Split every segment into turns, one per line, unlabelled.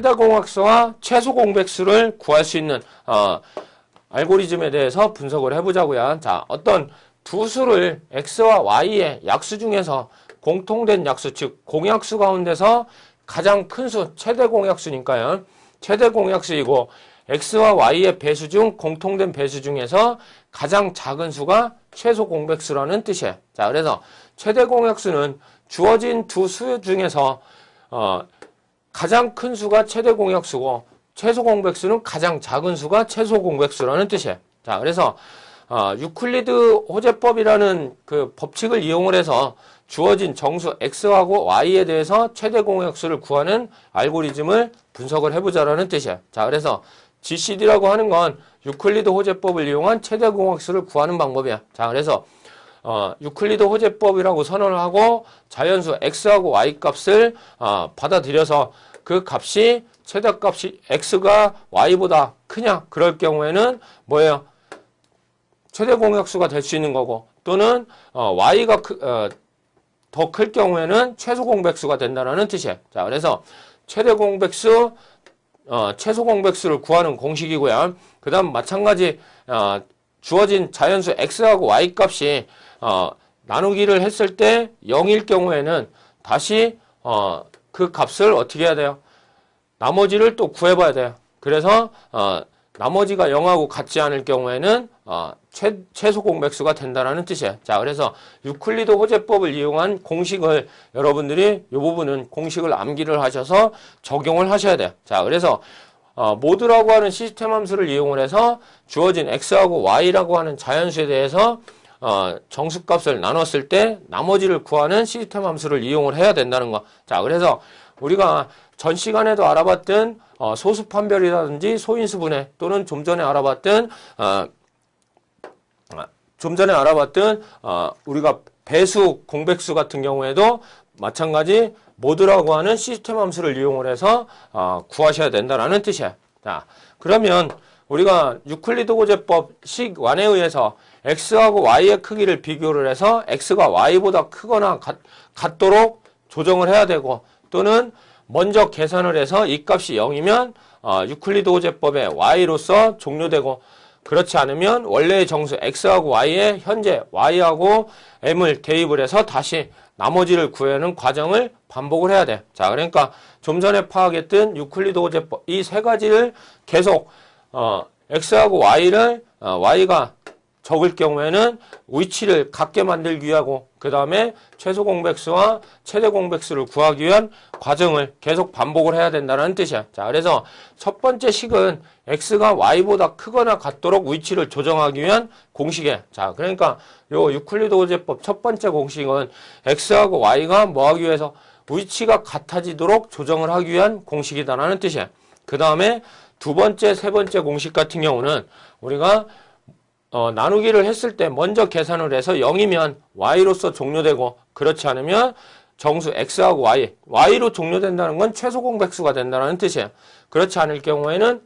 최다 공학수와 최소 공백수를 구할 수 있는 어, 알고리즘에 대해서 분석을 해보자고요. 자, 어떤 두 수를 x와 y의 약수 중에서 공통된 약수, 즉 공약수 가운데서 가장 큰 수, 최대 공약수니까요. 최대 공약수이고 x와 y의 배수 중 공통된 배수 중에서 가장 작은 수가 최소 공백수라는 뜻이에요. 자, 그래서 최대 공약수는 주어진 두 수 중에서 어, 가장 큰 수가 최대 공약수고 최소 공백수는 가장 작은 수가 최소 공백수라는 뜻이에요. 자, 그래서 어, 유클리드 호재법이라는 그 법칙을 이용을 해서 주어진 정수 x하고 y에 대해서 최대 공약수를 구하는 알고리즘을 분석을 해보자라는 뜻이에요. 자, 그래서 GCD라고 하는 건 유클리드 호재법을 이용한 최대 공약수를 구하는 방법이야. 자, 그래서 어, 유클리드 호재법이라고 선언을 하고 자연수 x하고 y 값을 어, 받아들여서 그 값이 최대값이 x가 y보다 크냐 그럴 경우에는 뭐예요? 최대 공약수가 될 수 있는 거고 또는 어, y가 어, 더 클 경우에는 최소 공백수가 된다는 뜻이에요. 자, 그래서 최대 공백수, 어, 최소 공백수를 구하는 공식이고요. 그 다음 마찬가지 어, 주어진 자연수 x하고 y 값이 어, 나누기를 했을 때 0일 경우에는 다시 어, 그 값을 어떻게 해야 돼요? 나머지를 또 구해봐야 돼요. 그래서 어, 나머지가 0하고 같지 않을 경우에는 어, 최, 최소 공백수가 된다는 뜻이에요. 자, 그래서 유클리드 호재법을 이용한 공식을 여러분들이 이 부분은 공식을 암기를 하셔서 적용을 하셔야 돼요. 자, 그래서 어, 모드라고 하는 시스템 함수를 이용을 해서 주어진 x하고 y라고 하는 자연수에 대해서 어, 정수값을 나눴을 때 나머지를 구하는 시스템 함수를 이용을 해야 된다는 거. 자, 그래서 우리가 전 시간에도 알아봤던 어, 소수 판별이라든지 소인수 분해 또는 좀 전에 알아봤던 어, 좀 전에 알아봤던 어, 우리가 배수 공백수 같은 경우에도 마찬가지 모드라고 하는 시스템 함수를 이용을 해서 어, 구하셔야 된다라는 뜻이에요. 자, 그러면 우리가 유클리드 고제법식 1에 의해서 x하고 y의 크기를 비교를 해서 x가 y보다 크거나 같, 같도록 조정을 해야 되고 또는 먼저 계산을 해서 이 값이 0이면 어, 유클리드 호제법의 y로서 종료되고 그렇지 않으면 원래의 정수 x하고 y 의 현재 y하고 m을 대입을 해서 다시 나머지를 구해는 과정을 반복을 해야 돼. 자, 그러니까 좀 전에 파악했던 유클리드 호제법 이 세 가지를 계속 어, x하고 y를 어, y가 적을 경우에는 위치를 갖게 만들기 하고 그 다음에 최소 공백수와 최대 공백수를 구하기 위한 과정을 계속 반복을 해야 된다는 뜻이야. 자, 그래서 첫 번째 식은 x가 y보다 크거나 같도록 위치를 조정하기 위한 공식이야. 자, 그러니까 요 유클리드 오제법 첫 번째 공식은 x하고 y가 뭐하기 위해서 위치가 같아지도록 조정을 하기 위한 공식이다라는 뜻이야. 그 다음에 두 번째, 세 번째 공식 같은 경우는 우리가 어, 나누기를 했을 때 먼저 계산을 해서 0이면 y로서 종료되고 그렇지 않으면 정수 x하고 y, y로 종료된다는 건 최소 공백수가 된다는 뜻이에요. 그렇지 않을 경우에는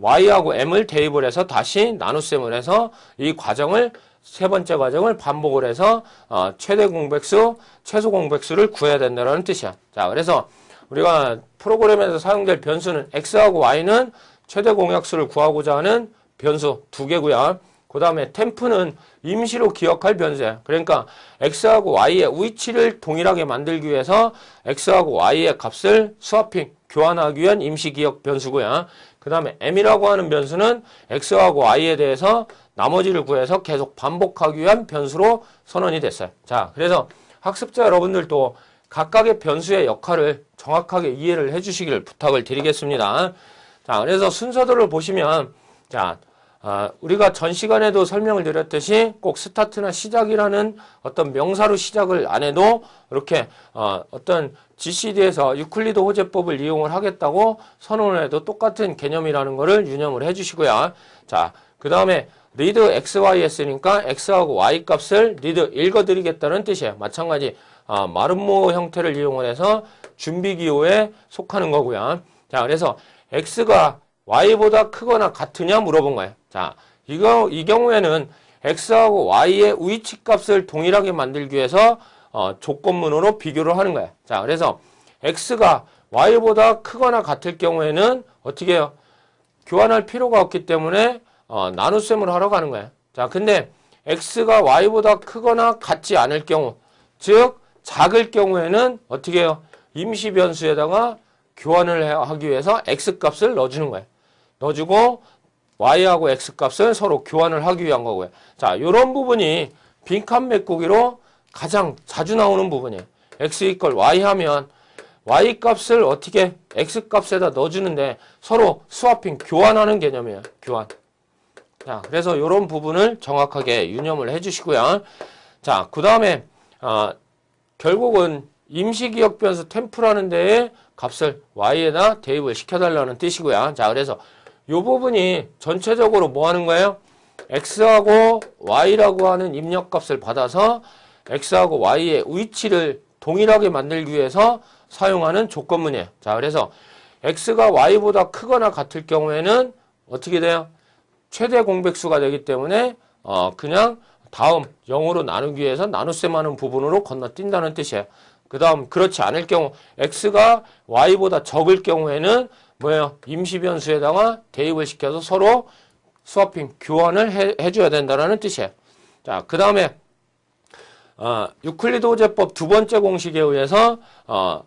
y하고 m을 대입을 해서 다시 나눗셈을 해서 이 과정을 세 번째 과정을 반복을 해서 어, 최대 공백수, 최소 공백수를 구해야 된다는 뜻이야. 자, 그래서 우리가 프로그램에서 사용될 변수는 x하고 y는 최대 공약수를 구하고자 하는 변수 두 개고요. 그 다음에 템프는 임시로 기억할 변수 그러니까 x하고 y의 위치를 동일하게 만들기 위해서 x하고 y의 값을 스와핑 교환하기 위한 임시 기억 변수고요. 그 다음에 m이라고 하는 변수는 x하고 y에 대해서 나머지를 구해서 계속 반복하기 위한 변수로 선언이 됐어요. 자, 그래서 학습자 여러분들도 각각의 변수의 역할을 정확하게 이해를 해주시기를 부탁을 드리겠습니다. 자, 그래서 순서들을 보시면 자, 아, 우리가 전 시간에도 설명을 드렸듯이 꼭 스타트나 시작이라는 어떤 명사로 시작을 안 해도 이렇게 어, 어떤 GCD에서 유클리드 호재법을 이용을 하겠다고 선언을 해도 똑같은 개념이라는 것을 유념을 해주시고요. 자, 그 다음에 리드 XYS니까 X하고 Y 값을 리드 읽어드리겠다는 뜻이에요. 마찬가지 아, 마름모 형태를 이용을 해서 준비기호에 속하는 거고요. 자, 그래서 X가 y보다 크거나 같으냐 물어본 거예요. 자, 이거 이 경우에는 x하고 y의 위치 값을 동일하게 만들기 위해서 어, 조건문으로 비교를 하는 거예요. 자, 그래서 x가 y보다 크거나 같을 경우에는 어떻게 해요? 교환할 필요가 없기 때문에 어, 나눗셈을 하러 가는 거예요. 자, 근데 x가 y보다 크거나 같지 않을 경우, 즉 작을 경우에는 어떻게 해요? 임시 변수에다가 교환을 하기 위해서 x값을 넣어주는 거예요. 넣어주고 y하고 x 값을 서로 교환을 하기 위한 거고요. 자, 이런 부분이 빈칸 메꾸기로 가장 자주 나오는 부분이에요. x 이퀄 y 하면 y 값을 어떻게 x 값에다 넣어주는데 서로 스와핑 교환하는 개념이에요. 교환. 자, 그래서 이런 부분을 정확하게 유념을 해주시고요. 자, 그 다음에 어, 아, 결국은 임시기억 변수 템프라는 데에 값을 y에다 대입을 시켜달라는 뜻이고요. 자, 그래서 이 부분이 전체적으로 뭐 하는 거예요? x하고 y라고 하는 입력값을 받아서 x하고 y의 위치를 동일하게 만들기 위해서 사용하는 조건문이에요. 자, 그래서 x가 y보다 크거나 같을 경우에는 어떻게 돼요? 최대 공백수가 되기 때문에 어 그냥 다음 0으로 나누기 위해서 나눗셈하는 부분으로 건너뛴다는 뜻이에요. 그 다음 그렇지 않을 경우 x가 y보다 적을 경우에는 뭐예요? 임시변수에다가 대입을 시켜서 서로 스와핑, 교환을 해, 해줘야 된다는 뜻이에요. 자, 그 다음에 어, 유클리드 호제법 두 번째 공식에 의해서 어,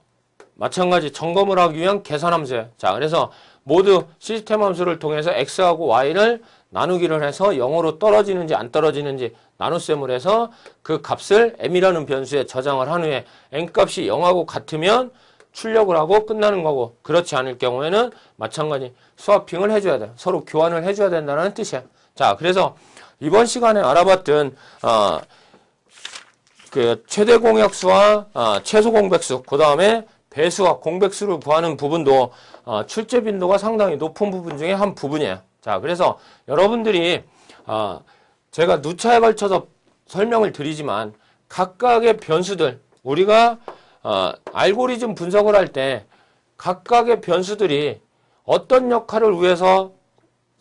마찬가지 점검을 하기 위한 계산함수예요. 자, 그래서 모두 시스템 함수를 통해서 x하고 y를 나누기를 해서 0으로 떨어지는지 안 떨어지는지 나눗셈을 해서 그 값을 m이라는 변수에 저장을 한 후에 n값이 0하고 같으면 출력을 하고 끝나는 거고 그렇지 않을 경우에는 마찬가지 스와핑을 해줘야 돼 서로 교환을 해줘야 된다는 뜻이야 자 그래서 이번 시간에 알아봤던 어, 그 최대 공약수와 어, 최소 공백수 그 다음에 배수와 공백수를 구하는 부분도 어, 출제 빈도가 상당히 높은 부분 중에 한 부분이에요 자 그래서 여러분들이 어, 제가 누차에 걸쳐서 설명을 드리지만 각각의 변수들 우리가 어, 알고리즘 분석을 할 때 각각의 변수들이 어떤 역할을 위해서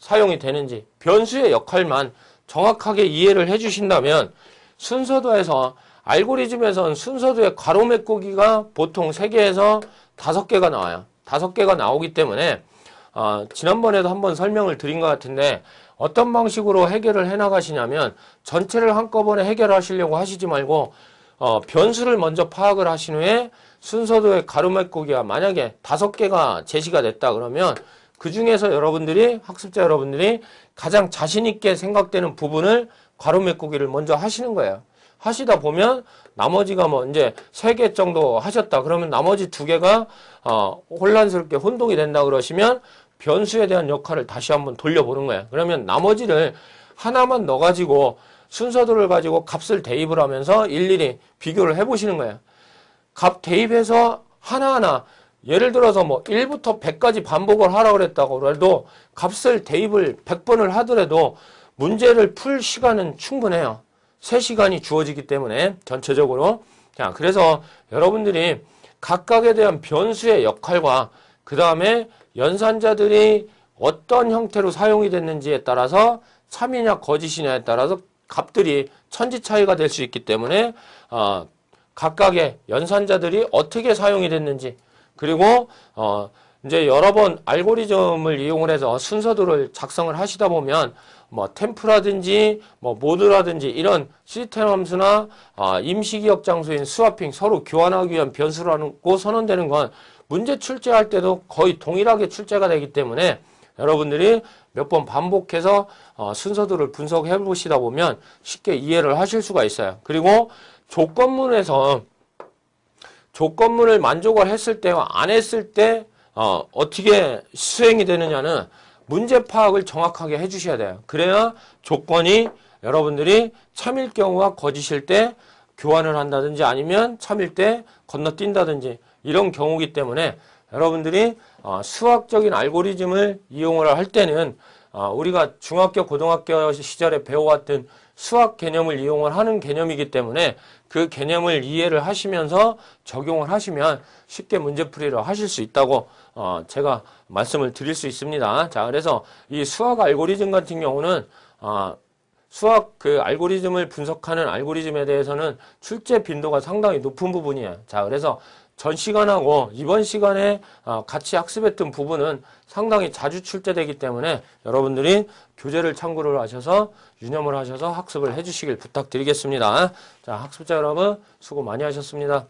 사용이 되는지 변수의 역할만 정확하게 이해를 해주신다면 순서도에서 알고리즘에선 순서도의 가로 메꾸기가 보통 3개에서 5개가 나와요. 5개가 나오기 때문에 어, 지난번에도 한번 설명을 드린 것 같은데 어떤 방식으로 해결을 해나가시냐면 전체를 한꺼번에 해결하시려고 하시지 말고 어, 변수를 먼저 파악을 하신 후에 순서도의 가로메고기가 만약에 다섯 개가 제시가 됐다 그러면 그 중에서 여러분들이 학습자 여러분들이 가장 자신 있게 생각되는 부분을 가로메고기를 먼저 하시는 거예요. 하시다 보면 나머지가 뭐 이제 세 개 정도 하셨다 그러면 나머지 두 개가 어, 혼란스럽게 혼동이 된다 그러시면 변수에 대한 역할을 다시 한번 돌려보는 거예요. 그러면 나머지를 하나만 넣어가지고 순서들을 가지고 값을 대입을 하면서 일일이 비교를 해보시는 거예요. 값 대입해서 하나하나 예를 들어서 뭐 1부터 100까지 반복을 하라고 그다고 해도 값을 대입을 100번을 하더라도 문제를 풀 시간은 충분해요. 3시간이 주어지기 때문에 전체적으로 자 그래서 여러분들이 각각에 대한 변수의 역할과 그 다음에 연산자들이 어떤 형태로 사용이 됐는지에 따라서 참이냐 거짓이냐에 따라서 값들이 천지 차이가 될 수 있기 때문에 어, 각각의 연산자들이 어떻게 사용이 됐는지 그리고 어, 이제 여러 번 알고리즘을 이용을 해서 순서들을 작성을 하시다 보면 뭐 템프라든지 뭐 모드라든지 이런 시스템 함수나 어, 임시기억 장소인 스와핑 서로 교환하기 위한 변수라고 선언되는 건 문제 출제할 때도 거의 동일하게 출제가 되기 때문에 여러분들이 몇 번 반복해서 어, 순서들을 분석해 보시다 보면 쉽게 이해를 하실 수가 있어요. 그리고 조건문에서 조건문을 만족을 했을 때와 안 했을 때 어, 어떻게 수행이 되느냐는 문제 파악을 정확하게 해주셔야 돼요. 그래야 조건이 여러분들이 참일 경우와 거짓일 때 교환을 한다든지 아니면 참일 때 건너뛴다든지 이런 경우기 때문에 여러분들이 어, 수학적인 알고리즘을 이용을 할 때는 어, 우리가 중학교 고등학교 시절에 배워왔던 수학 개념을 이용을 하는 개념이기 때문에 그 개념을 이해를 하시면서 적용을 하시면 쉽게 문제풀이를 하실 수 있다고 어, 제가 말씀을 드릴 수 있습니다. 자 그래서 이 수학 알고리즘 같은 경우는 수학 그 알고리즘을 분석하는 알고리즘에 대해서는 출제 빈도가 상당히 높은 부분이에요. 자, 그래서 전 시간하고 이번 시간에 어, 같이 학습했던 부분은 상당히 자주 출제되기 때문에 여러분들이 교재를 참고를 하셔서 유념을 하셔서 학습을 해주시길 부탁드리겠습니다. 자, 학습자 여러분 수고 많이 하셨습니다.